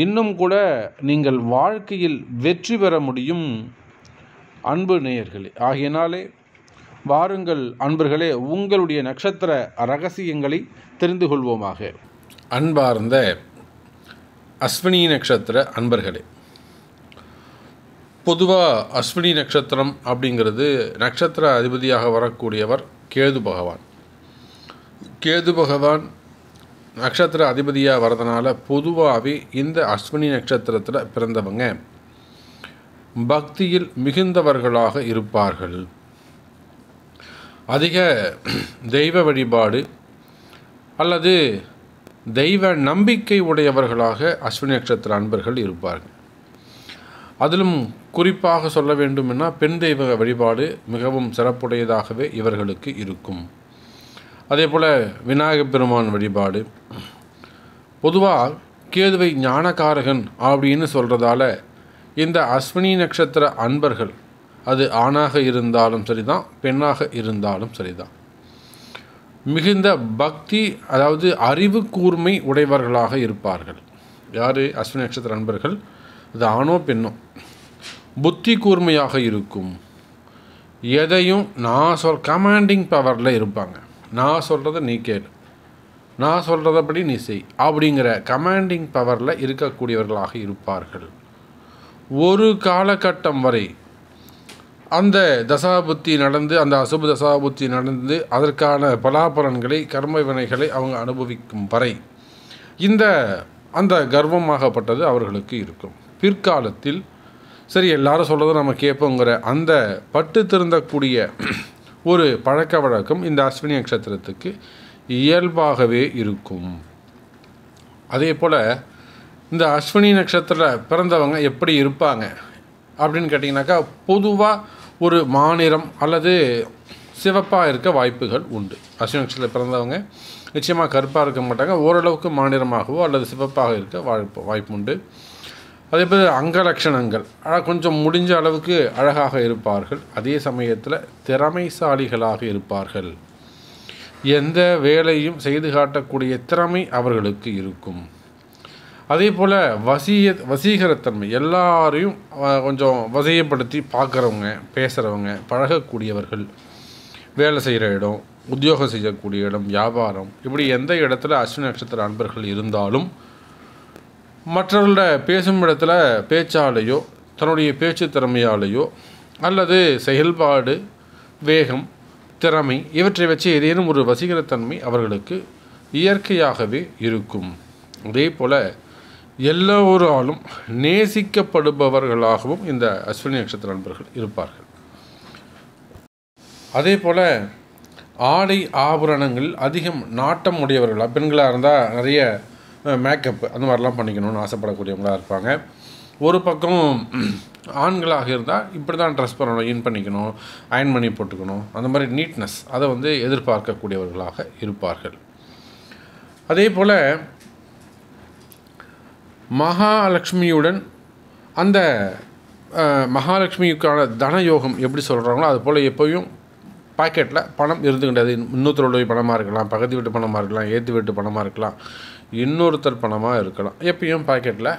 இன்னும் கூட நீங்கள் வாழ்க்கையில் வெற்றி பெற முடியும் அன்பு நேயர்களே ஆகையினாலே வாருங்கள் அன்பர்களே உங்களுடைய நட்சத்திர ரகசியங்களை தெரிந்து கொள்வோமாக அன்பார்ந்த அஸ்வினி நட்சத்திர அன்பர்களே பொதுவாக அஸ்வினி நட்சத்திரம் அப்படிங்கிறது நட்சத்திர அதிபதியாக வரக்கூடியவர் கேது பகவான் கேது பகவான் நட்சத்திர அதிபதியாக வரதுனால பொதுவாகவே இந்த அஸ்வினி நட்சத்திரத்தில் பிறந்தவங்க பக்தியில் மிகுந்தவர்களாக இருப்பார்கள் அதிக தெய்வ வழிபாடு அல்லது தெய்வ நம்பிக்கை உடையவர்களாக அஸ்வினி நட்சத்திர அன்பர்கள் இருப்பார்கள் அதிலும் குறிப்பாக சொல்ல வேண்டுமென்றால் பெண் தெய்வ வழிபாடு மிகவும் சிறப்புடையதாகவே இவர்களுக்கு இருக்கும் அதே போல் விநாயகப் பெருமான் வழிபாடு பொதுவாக கேதுவை ஞானகாரகன் அப்படின்னு சொல்கிறதால இந்த அஸ்வினி நட்சத்திர அன்பர்கள் அது ஆணாக இருந்தாலும் சரிதான் பெண்ணாக இருந்தாலும் சரிதான் மிகுந்த பக்தி அதாவது அறிவு கூர்மை உடையவர்களாக இருப்பார்கள் யார் அஸ்வினி நட்சத்திர அன்பர்கள் அது ஆணோ பெண்ணோ புத்தி கூர்மையாக இருக்கும் எதையும் நான் சொல் கமாண்டிங் பவரில் இருப்பாங்க நான் சொல்கிறத நீ கேள் நான் சொல்கிறதபடி நீ செய் அப்படிங்கிற கமாண்டிங் பவரில் இருக்கக்கூடியவர்களாக இருப்பார்கள் ஒரு காலகட்டம் வரை அந்த தசாபுத்தி நடந்து அந்த அசுப தசாபுத்தி நடந்து அதற்கான பலாபலன்களை கர்ம வினைகளை அவங்க அனுபவிக்கும் வரை இந்த அந்த கர்வமாகப்பட்டது அவர்களுக்கு இருக்கும் பிற்காலத்தில் சரி எல்லாரும் சொல்கிறதும் நம்ம கேட்போங்கிற அந்த பட்டு திருந்தக்கூடிய ஒரு பழக்க வழக்கம் இந்த அஸ்வினி நட்சத்திரத்துக்கு இயல்பாகவே இருக்கும் அதே போல் இந்த அஸ்வினி நட்சத்திரத்தில் பிறந்தவங்க எப்படி இருப்பாங்க அப்படின்னு கேட்டிங்கனாக்கா பொதுவாக ஒரு மாநிலம் அல்லது சிவப்பாக இருக்க வாய்ப்புகள் உண்டு அஸ்வினி நட்சத்திரத்தில் பிறந்தவங்க நிச்சயமாக கருப்பாக இருக்க மாட்டாங்க ஓரளவுக்கு மாநிலமாகவோ அல்லது சிவப்பாக இருக்க வாய்ப்பு வாய்ப்பு உண்டு அதே போல் அங்க லட்சணங்கள் ஆனால் கொஞ்சம் முடிஞ்ச அளவுக்கு அழகாக இருப்பார்கள் அதே சமயத்தில் திறமைசாலிகளாக இருப்பார்கள் எந்த வேலையும் செய்து காட்டக்கூடிய திறமை அவர்களுக்கு இருக்கும் அதே போல் வசிய வசீகரத்தன்மை எல்லாரையும் கொஞ்சம் வசியப்படுத்தி பார்க்குறவங்க பேசுகிறவங்க பழகக்கூடியவர்கள் வேலை செய்கிற இடம் உத்தியோகம் செய்யக்கூடிய இடம் வியாபாரம் இப்படி எந்த இடத்துல அஸ்வினி நட்சத்திர அன்பர்கள் இருந்தாலும் மற்றவர்கள பேசும் இடத்துல பேச்சாலேயோ தன்னுடைய பேச்சு திறமையாலேயோ அல்லது செயல்பாடு வேகம் திறமை இவற்றை வச்சு ஏதேனும் ஒரு வசீகரத்தன்மை அவர்களுக்கு இயற்கையாகவே இருக்கும் அதே போல் எல்லோராலும் நேசிக்கப்படுபவர்களாகவும் இந்த அஸ்வினி நட்சத்திர நண்பர்கள் இருப்பார்கள் அதே போல் ஆடை ஆபரணங்கள் அதிகம் நாட்டம் உடையவர்களாக பெண்களாக இருந்தால் நிறைய மேக்கப் அந்த மாதிரிலாம் பண்ணிக்கணும்னு ஆசைப்படக்கூடியவங்களாக இருப்பாங்க ஒரு பக்கம் ஆண்களாக இருந்தால் இப்படி தான் ட்ரெஸ் பண்ணணும் இன் பண்ணிக்கணும் அயன் பண்ணி போட்டுக்கணும் அந்த மாதிரி நீட்னஸ் அதை வந்து எதிர்பார்க்கக்கூடியவர்களாக இருப்பார்கள் அதே போல் மகாலட்சுமியுடன் அந்த மகாலட்சுமிக்கான தன யோகம் எப்படி சொல்கிறாங்களோ அது போல் எப்போயும் பாக்கெட்டில் பணம் இருந்துக்கிட்டது இன்னொருத்தருடைய பணமாக இருக்கலாம் பகுதி வீட்டு பணமாக இருக்கலாம் ஏற்று வீட்டு பணமாக இருக்கலாம் இன்னொருத்தர் பணமாக இருக்கலாம் எப்பயும் பாக்கெட்டில்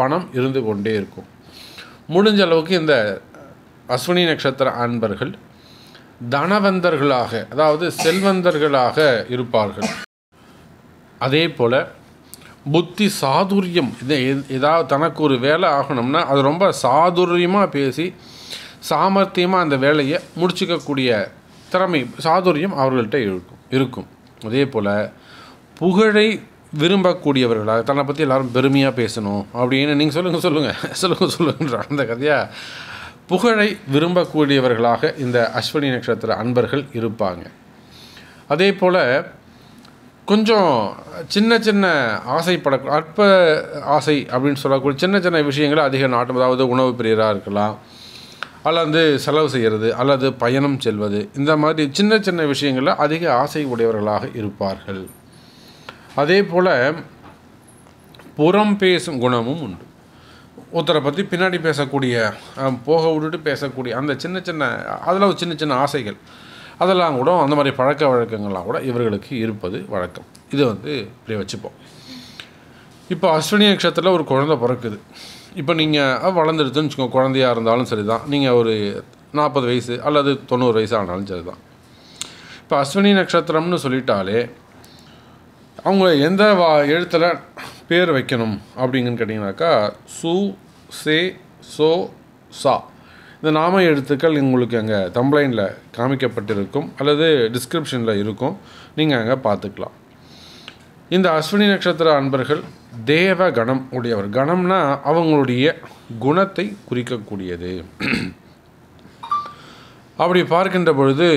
பணம் இருந்து கொண்டே இருக்கும் முடிஞ்ச அளவுக்கு இந்த அஸ்வினி நட்சத்திர அன்பர்கள் தனவந்தர்களாக அதாவது செல்வந்தர்களாக இருப்பார்கள் அதே போல் புத்தி சாதுரியம் இதை ஏதாவது தனக்கு ஒரு வேலை ஆகணும்னா அது ரொம்ப சாதுரியமாக பேசி சாமர்த்தியமாக அந்த வேலையை முடிச்சுக்கக்கூடிய திறமை சாதுரியம் அவர்கள்ட்ட இருக்கும் இருக்கும் அதே போல் புகழை விரும்பக்கூடியவர்களாக தன்னை பற்றி எல்லோரும் பெருமையாக பேசணும் அப்படின்னு நீங்கள் சொல்லுங்கள் சொல்லுங்கள் சொல்லுங்கள் சொல்லுங்கன்ற அந்த கதையாக புகழை விரும்பக்கூடியவர்களாக இந்த அஸ்வினி நட்சத்திர அன்பர்கள் இருப்பாங்க அதே போல் கொஞ்சம் சின்ன சின்ன ஆசைப்பட அற்ப ஆசை அப்படின்னு சொல்லக்கூடிய சின்ன சின்ன விஷயங்களை அதிக நாட்டம் அதாவது உணவு பிரியராக இருக்கலாம் அல்லது செலவு செய்கிறது அல்லது பயணம் செல்வது இந்த மாதிரி சின்ன சின்ன விஷயங்களில் அதிக ஆசை உடையவர்களாக இருப்பார்கள் அதே போல் புறம் பேசும் குணமும் உண்டு ஒருத்தரை பற்றி பின்னாடி பேசக்கூடிய போக விட்டுட்டு பேசக்கூடிய அந்த சின்ன சின்ன அதில் ஒரு சின்ன சின்ன ஆசைகள் அதெல்லாம் கூட அந்த மாதிரி பழக்க வழக்கங்கள்லாம் கூட இவர்களுக்கு இருப்பது வழக்கம் இதை வந்து இப்படி வச்சுப்போம் இப்போ அஸ்வினி நட்சத்திரத்தில் ஒரு குழந்த பிறக்குது இப்போ நீங்கள் வளர்ந்துடுதுன்னு வச்சுக்கோங்க குழந்தையாக இருந்தாலும் சரி தான் நீங்கள் ஒரு நாற்பது வயசு அல்லது தொண்ணூறு வயசு ஆனாலும் சரி தான் இப்போ அஸ்வினி நட்சத்திரம்னு சொல்லிட்டாலே அவங்க எந்த வா எழுத்தில் பேர் வைக்கணும் அப்படிங்கன்னு கேட்டிங்கனாக்கா சு சே சோ சா இந்த நாம எழுத்துக்கள் உங்களுக்கு அங்கே தம்ப்ளைனில் காமிக்கப்பட்டிருக்கும் அல்லது டிஸ்கிரிப்ஷனில் இருக்கும் நீங்கள் அங்கே பார்த்துக்கலாம் இந்த அஸ்வினி நட்சத்திர அன்பர்கள் தேவ கணம் உடையவர் கணம்னா அவங்களுடைய குணத்தை குறிக்கக்கூடியது அப்படி பார்க்கின்ற பொழுது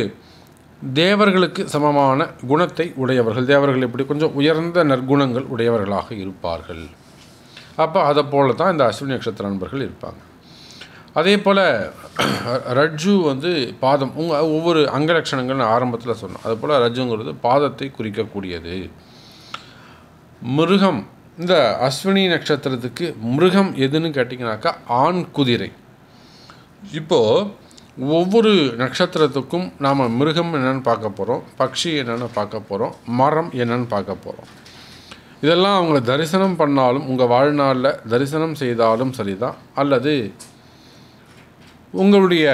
தேவர்களுக்கு சமமான குணத்தை உடையவர்கள் தேவர்கள் எப்படி கொஞ்சம் உயர்ந்த நற்குணங்கள் உடையவர்களாக இருப்பார்கள் அப்போ அதை போல தான் இந்த அஸ்வினி நட்சத்திர நண்பர்கள் இருப்பாங்க அதே போல் ரஜ்ஜு வந்து பாதம் உங்கள் ஒவ்வொரு அங்கலக்ஷணங்கள்னு ஆரம்பத்தில் சொன்னோம் அது போல் ரஜ்ஜுங்கிறது பாதத்தை குறிக்கக்கூடியது மிருகம் இந்த அஸ்வினி நட்சத்திரத்துக்கு மிருகம் எதுன்னு கேட்டிங்கனாக்கா ஆண் குதிரை இப்போது ஒவ்வொரு நட்சத்திரத்துக்கும் நாம் மிருகம் என்னென்னு பார்க்க போகிறோம் பக்ஷி என்னென்னு பார்க்க போகிறோம் மரம் என்னென்னு பார்க்க போகிறோம் இதெல்லாம் அவங்கள தரிசனம் பண்ணாலும் உங்கள் வாழ்நாளில் தரிசனம் செய்தாலும் சரிதான் அல்லது உங்களுடைய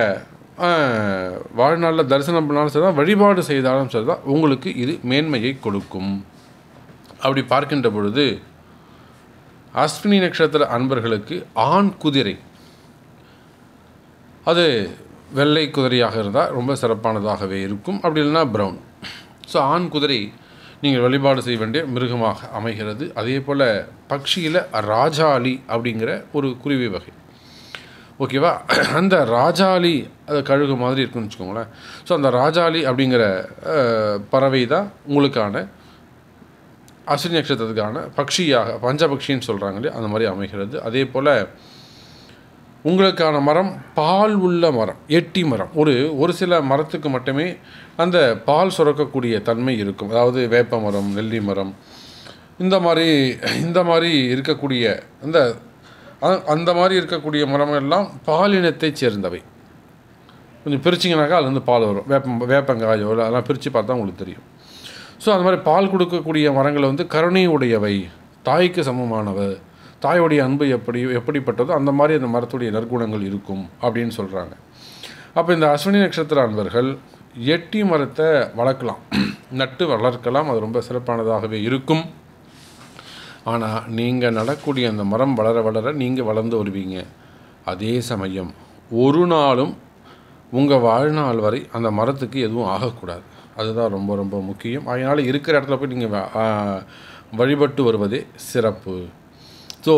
வாழ்நாளில் தரிசனம் பண்ணாலும் சரி தான் வழிபாடு செய்தாலும் சரி தான் உங்களுக்கு இது மேன்மையை கொடுக்கும் அப்படி பார்க்கின்ற பொழுது அஸ்வினி நட்சத்திர அன்பர்களுக்கு ஆண் குதிரை அது வெள்ளை குதிரையாக இருந்தால் ரொம்ப சிறப்பானதாகவே இருக்கும் அப்படி இல்லைன்னா ப்ரௌன் ஸோ ஆண் குதிரை நீங்கள் வழிபாடு செய்ய வேண்டிய மிருகமாக அமைகிறது அதே போல் பக்ஷியில் ராஜாலி அப்படிங்கிற ஒரு குருவி வகை ஓகேவா அந்த ராஜாலி அது கழுகு மாதிரி இருக்குன்னு வச்சுக்கோங்களேன் ஸோ அந்த ராஜாலி அப்படிங்கிற பறவை தான் உங்களுக்கான அஸ்வினி நட்சத்திரத்துக்கான பக்ஷியாக பஞ்சபக்ஷின்னு சொல்கிறாங்களே அந்த மாதிரி அமைகிறது அதே போல் உங்களுக்கான மரம் பால் உள்ள மரம் எட்டி மரம் ஒரு ஒரு சில மரத்துக்கு மட்டுமே அந்த பால் சுரக்கக்கூடிய தன்மை இருக்கும் அதாவது வேப்ப மரம் நெல்லி மரம் இந்த மாதிரி இந்த மாதிரி இருக்கக்கூடிய அந்த அந்த மாதிரி இருக்கக்கூடிய மரங்கள் எல்லாம் பாலினத்தைச் சேர்ந்தவை கொஞ்சம் பிரிச்சிங்கனாக்கா அதுலேருந்து பால் வரும் வேப்ப வேப்பங்காயோ அதெல்லாம் பிரித்து பார்த்தா உங்களுக்கு தெரியும் ஸோ அந்த மாதிரி பால் கொடுக்கக்கூடிய மரங்கள் வந்து கருணையுடையவை தாய்க்கு சமமானவை தாயோடைய அன்பு எப்படி எப்படிப்பட்டதோ அந்த மாதிரி அந்த மரத்துடைய நற்குணங்கள் இருக்கும் அப்படின்னு சொல்கிறாங்க அப்போ இந்த அஸ்வினி நட்சத்திர அன்பர்கள் எட்டி மரத்தை வளர்க்கலாம் நட்டு வளர்க்கலாம் அது ரொம்ப சிறப்பானதாகவே இருக்கும் ஆனால் நீங்கள் நடக்கூடிய அந்த மரம் வளர வளர நீங்கள் வளர்ந்து வருவீங்க அதே சமயம் ஒரு நாளும் உங்கள் வாழ்நாள் வரை அந்த மரத்துக்கு எதுவும் ஆகக்கூடாது அதுதான் ரொம்ப ரொம்ப முக்கியம் அதனால் இருக்கிற இடத்துல போய் நீங்கள் வழிபட்டு வருவதே சிறப்பு ஸோ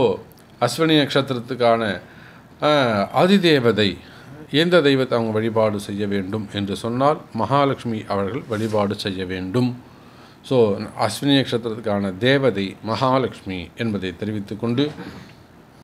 அஸ்வினி நட்சத்திரத்துக்கான அதிதேவதை எந்த தெய்வத்தை அவங்க வழிபாடு செய்ய வேண்டும் என்று சொன்னால் மகாலட்சுமி அவர்கள் வழிபாடு செய்ய வேண்டும் ஸோ அஸ்வினி நட்சத்திரத்துக்கான தேவதை மகாலட்சுமி என்பதை தெரிவித்துக்கொண்டு